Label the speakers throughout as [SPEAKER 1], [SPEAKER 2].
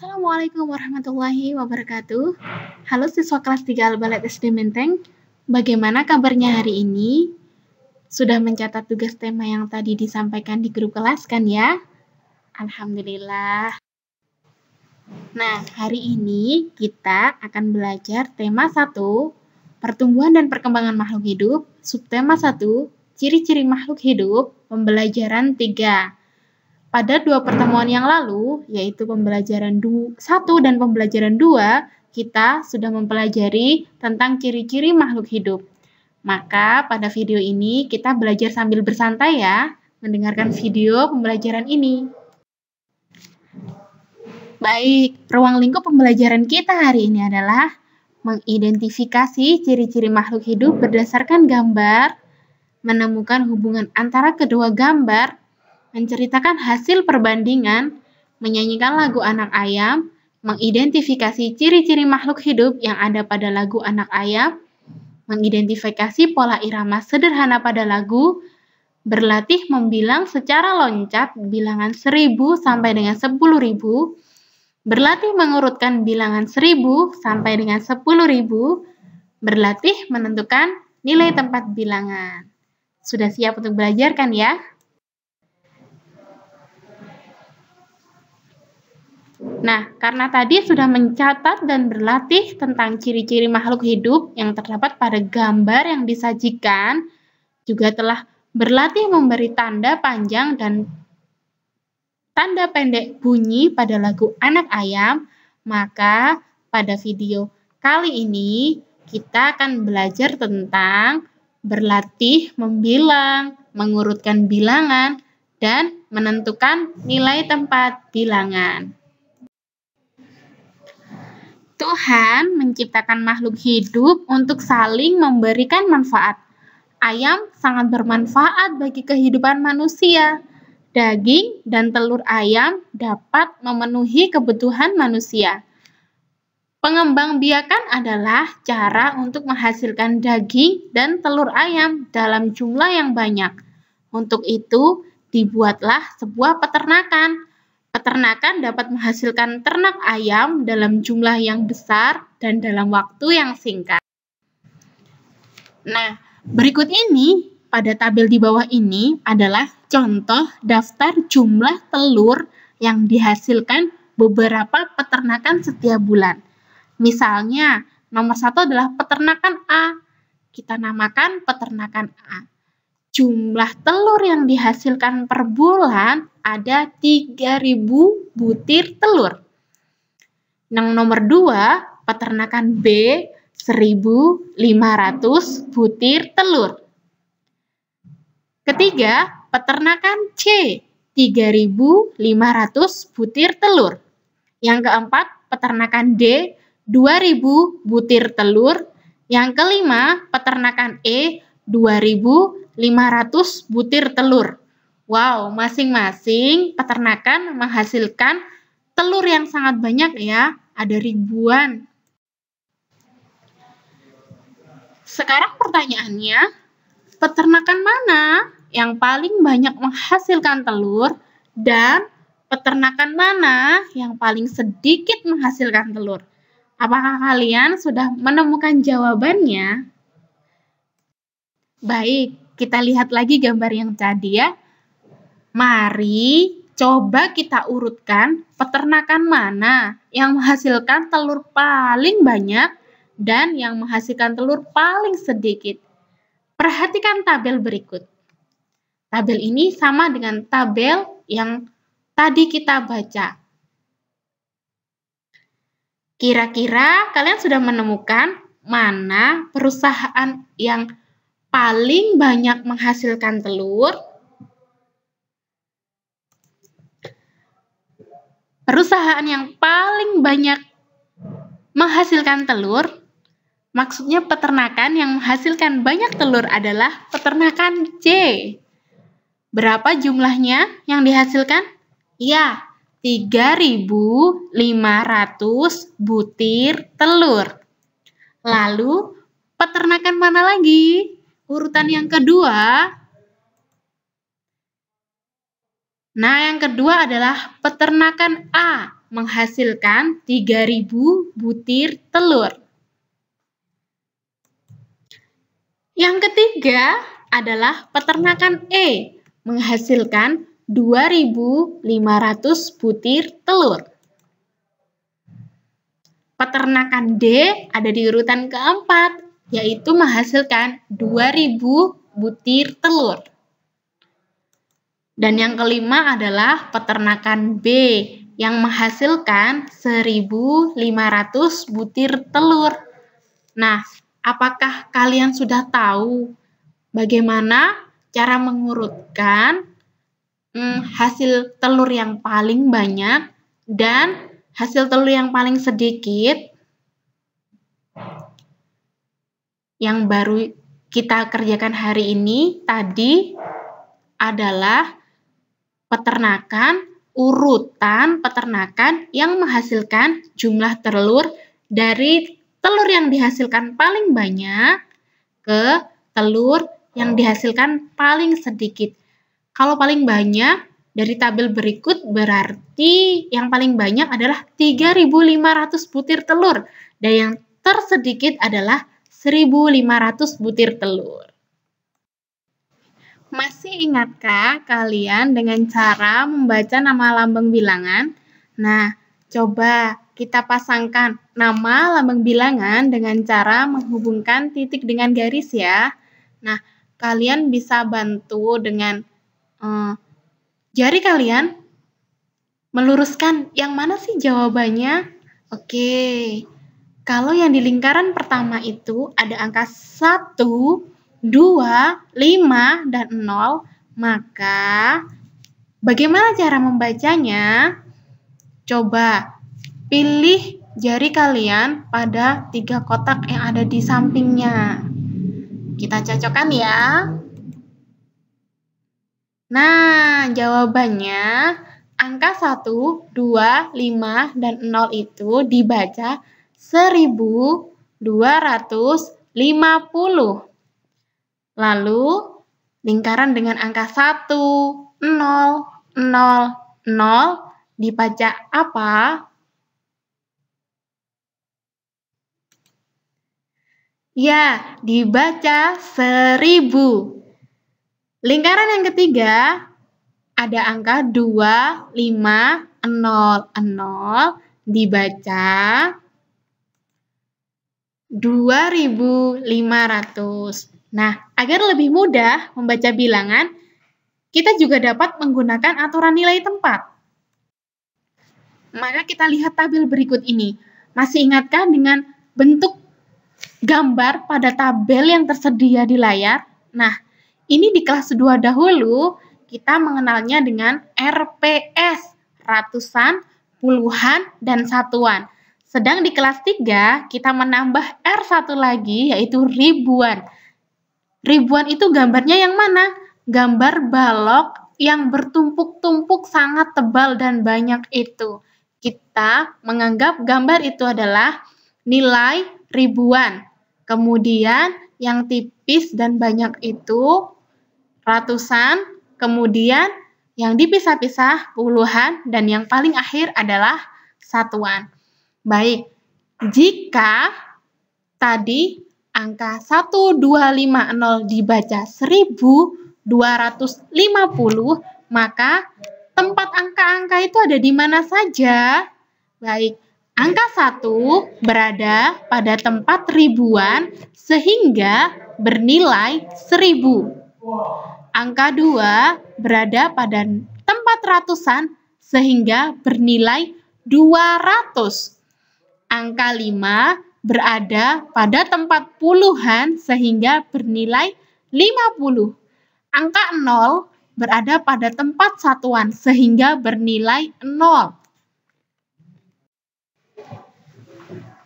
[SPEAKER 1] Assalamualaikum warahmatullahi wabarakatuh. Halo siswa kelas 3 Albalet SD Menteng. Bagaimana kabarnya hari ini? Sudah mencatat tugas tema yang tadi disampaikan di grup kelas kan ya? Alhamdulillah. Nah, hari ini kita akan belajar tema 1, Pertumbuhan dan Perkembangan Makhluk Hidup, subtema 1, Ciri-ciri Makhluk Hidup, pembelajaran 3. Pada dua pertemuan yang lalu, yaitu pembelajaran 1 dan pembelajaran 2, kita sudah mempelajari tentang ciri-ciri makhluk hidup. Maka pada video ini kita belajar sambil bersantai ya, mendengarkan video pembelajaran ini. Baik, ruang lingkup pembelajaran kita hari ini adalah mengidentifikasi ciri-ciri makhluk hidup berdasarkan gambar, menemukan hubungan antara kedua gambar menceritakan hasil perbandingan, menyanyikan lagu anak ayam, mengidentifikasi ciri-ciri makhluk hidup yang ada pada lagu anak ayam, mengidentifikasi pola irama sederhana pada lagu, berlatih membilang secara loncat bilangan 1000 sampai dengan ribu berlatih mengurutkan bilangan 1000 sampai dengan ribu berlatih menentukan nilai tempat bilangan. Sudah siap untuk belajar kan ya? Nah, karena tadi sudah mencatat dan berlatih tentang ciri-ciri makhluk hidup yang terdapat pada gambar yang disajikan, juga telah berlatih memberi tanda panjang dan tanda pendek bunyi pada lagu Anak Ayam, maka pada video kali ini kita akan belajar tentang berlatih membilang, mengurutkan bilangan, dan menentukan nilai tempat bilangan. Tuhan menciptakan makhluk hidup untuk saling memberikan manfaat. Ayam sangat bermanfaat bagi kehidupan manusia. Daging dan telur ayam dapat memenuhi kebutuhan manusia. Pengembang biakan adalah cara untuk menghasilkan daging dan telur ayam dalam jumlah yang banyak. Untuk itu, dibuatlah sebuah peternakan Peternakan dapat menghasilkan ternak ayam dalam jumlah yang besar dan dalam waktu yang singkat. Nah, berikut ini pada tabel di bawah ini adalah contoh daftar jumlah telur yang dihasilkan beberapa peternakan setiap bulan. Misalnya, nomor satu adalah peternakan A. Kita namakan peternakan A jumlah telur yang dihasilkan per bulan ada 3000 butir telur. Yang nomor 2, peternakan B 1500 butir telur. Ketiga, peternakan C 3500 butir telur. Yang keempat, peternakan D 2000 butir telur. Yang kelima, peternakan E 2000 500 butir telur. Wow, masing-masing peternakan menghasilkan telur yang sangat banyak ya, ada ribuan. Sekarang pertanyaannya, peternakan mana yang paling banyak menghasilkan telur dan peternakan mana yang paling sedikit menghasilkan telur? Apakah kalian sudah menemukan jawabannya? Baik, kita lihat lagi gambar yang tadi ya. Mari coba kita urutkan peternakan mana yang menghasilkan telur paling banyak dan yang menghasilkan telur paling sedikit. Perhatikan tabel berikut. Tabel ini sama dengan tabel yang tadi kita baca. Kira-kira kalian sudah menemukan mana perusahaan yang paling banyak menghasilkan telur perusahaan yang paling banyak menghasilkan telur maksudnya peternakan yang menghasilkan banyak telur adalah peternakan C. Berapa jumlahnya yang dihasilkan? Ya, 3.500 butir telur. Lalu, peternakan mana lagi? Urutan yang kedua, nah yang kedua adalah peternakan A menghasilkan 3000 butir telur. Yang ketiga adalah peternakan E menghasilkan 2500 butir telur. Peternakan D ada di urutan keempat yaitu menghasilkan 2000 butir telur. Dan yang kelima adalah peternakan B yang menghasilkan 1500 butir telur. Nah, apakah kalian sudah tahu bagaimana cara mengurutkan hmm, hasil telur yang paling banyak dan hasil telur yang paling sedikit yang baru kita kerjakan hari ini tadi adalah peternakan urutan peternakan yang menghasilkan jumlah telur dari telur yang dihasilkan paling banyak ke telur yang dihasilkan paling sedikit. Kalau paling banyak dari tabel berikut berarti yang paling banyak adalah 3.500 butir telur dan yang tersedikit adalah 1.500 butir telur. Masih ingatkah kalian dengan cara membaca nama lambang bilangan? Nah, coba kita pasangkan nama lambang bilangan dengan cara menghubungkan titik dengan garis ya. Nah, kalian bisa bantu dengan eh, jari kalian meluruskan yang mana sih jawabannya. Oke, kalau yang di lingkaran pertama itu ada angka 1, 2, 5, dan 0, maka bagaimana cara membacanya? Coba pilih jari kalian pada tiga kotak yang ada di sampingnya. Kita cocokkan ya. Nah, jawabannya angka 1, 2, 5, dan 0 itu dibaca 1250. Lalu, lingkaran dengan angka 1, 0, 0, 0 dibaca apa? Ya, dibaca 1000. Lingkaran yang ketiga ada angka 2, 5, 0, 0 dibaca 2500. Nah, agar lebih mudah membaca bilangan, kita juga dapat menggunakan aturan nilai tempat. Maka kita lihat tabel berikut ini. Masih ingatkan dengan bentuk gambar pada tabel yang tersedia di layar? Nah, ini di kelas 2 dahulu kita mengenalnya dengan RPS, ratusan, puluhan, dan satuan. Sedang di kelas 3, kita menambah R1 lagi, yaitu ribuan. Ribuan itu gambarnya yang mana? Gambar balok yang bertumpuk-tumpuk sangat tebal dan banyak itu. Kita menganggap gambar itu adalah nilai ribuan. Kemudian yang tipis dan banyak itu ratusan, kemudian yang dipisah-pisah puluhan, dan yang paling akhir adalah satuan. Baik, jika tadi angka 1250 dibaca 1250, maka tempat angka-angka itu ada di mana saja? Baik, angka 1 berada pada tempat ribuan sehingga bernilai 1000. Angka 2 berada pada tempat ratusan sehingga bernilai 200 angka 5 berada pada tempat puluhan sehingga bernilai 50. Angka 0 berada pada tempat satuan sehingga bernilai 0.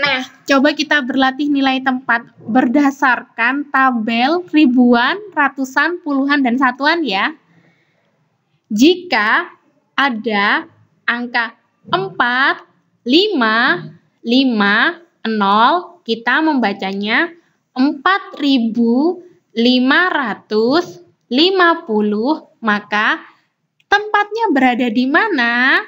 [SPEAKER 1] Nah, coba kita berlatih nilai tempat berdasarkan tabel ribuan, ratusan, puluhan, dan satuan ya. Jika ada angka 4, 5, 5, 0, kita membacanya 4550, maka tempatnya berada di mana?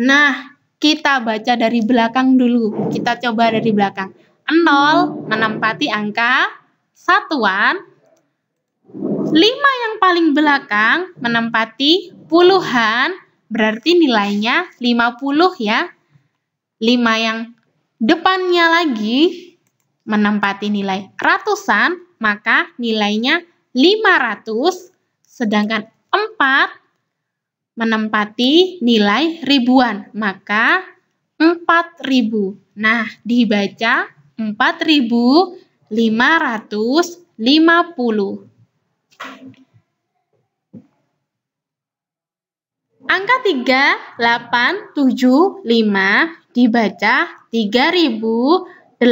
[SPEAKER 1] Nah, kita baca dari belakang dulu. Kita coba dari belakang. 0 menempati angka satuan. 5 yang paling belakang menempati puluhan Berarti nilainya 50 ya. 5 yang depannya lagi menempati nilai ratusan, maka nilainya 500, sedangkan 4 menempati nilai ribuan, maka 4000. Nah, dibaca 4550. Angka 3, 8, 7, 5 dibaca 3875.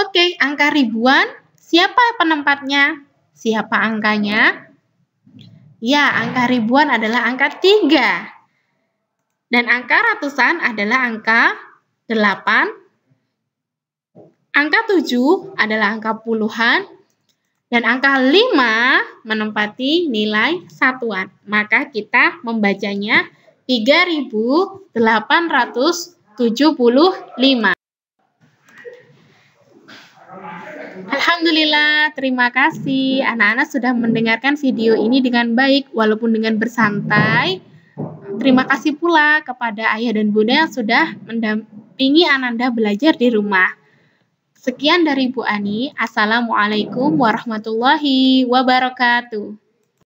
[SPEAKER 1] Oke, angka ribuan siapa penempatnya? Siapa angkanya? Ya, angka ribuan adalah angka 3. Dan angka ratusan adalah angka 8. Angka 7 adalah angka puluhan dan angka 5 menempati nilai satuan. Maka kita membacanya 3875. Alhamdulillah, terima kasih. Anak-anak sudah mendengarkan video ini dengan baik, walaupun dengan bersantai. Terima kasih pula kepada ayah dan bunda yang sudah mendampingi Ananda belajar di rumah. Sekian dari Bu Ani. Assalamualaikum warahmatullahi wabarakatuh.